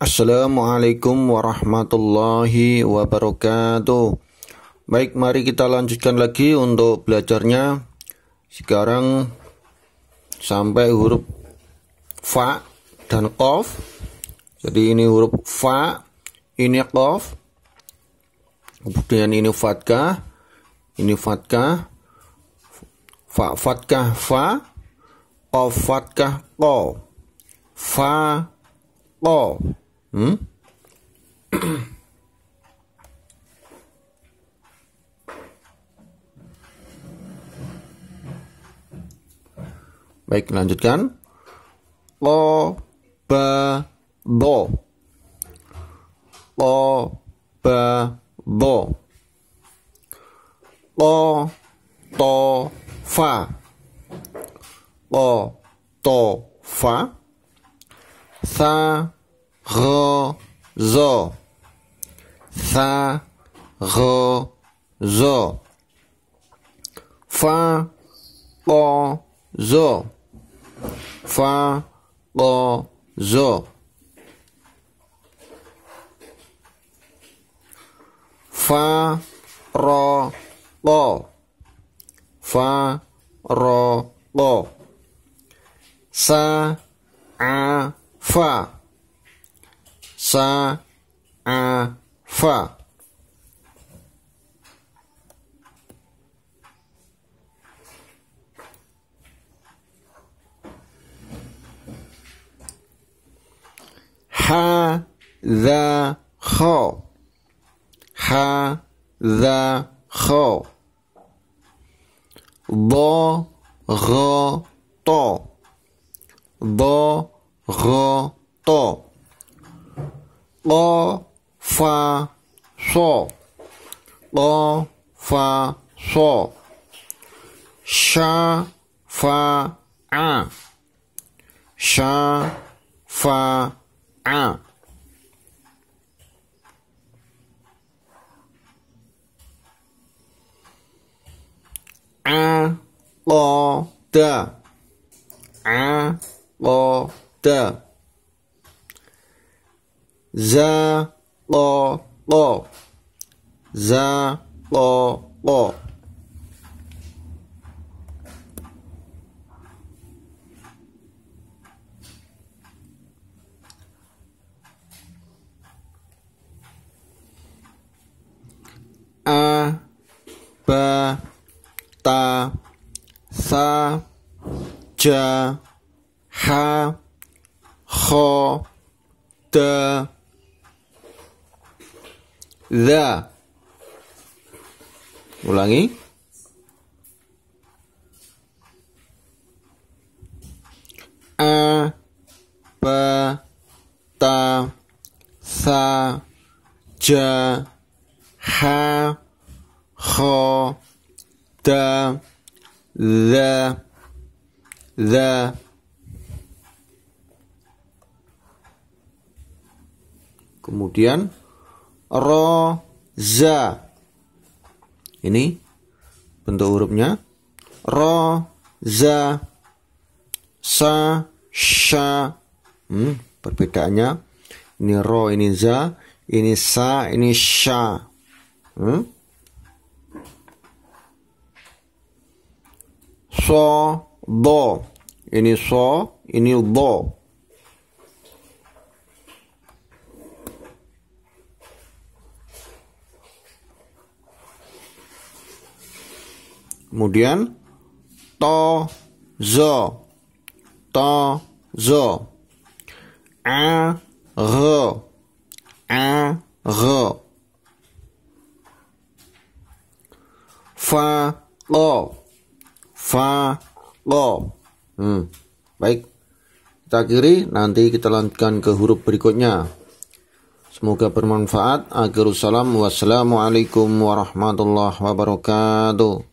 Assalamualaikum warahmatullahi wabarakatuh. Baik, mari kita lanjutkan lagi untuk belajarnya. Sekarang sampai huruf fa dan qaf. Jadi ini huruf fa, ini qaf. Kemudian ini Fatka ini Fatka Fa Fatka fa, qaf Fatka qaf. Fa qaf. Hmm? Baik, lanjutkan. o ba do. o, ba do. o to fa. Lo to fa. Sa ro zo tha ro zo fa o zo fa o zo fa ro o fa ro o sa a fa ا ا ف ح ذ خ ح غ غ lo fa so lo fa so xi fa a xi fa a a lo de a lo de za lo lo za lo lo a ba ta sa ja ha kho de the ulangi a b ta sa ja ha k da the the kemudian ro za ini bentuk hurufnya ro za sa sha hmm, perbedaannya ini ro ini za ini sa ini sha hmm? so do ini so ini do Kemudian to zo to zo a r a r fa lo fa lo hmm. baik kita kiri nanti kita lanjutkan ke huruf berikutnya semoga bermanfaat akhirussalam salam wassalamualaikum warahmatullahi wabarakatuh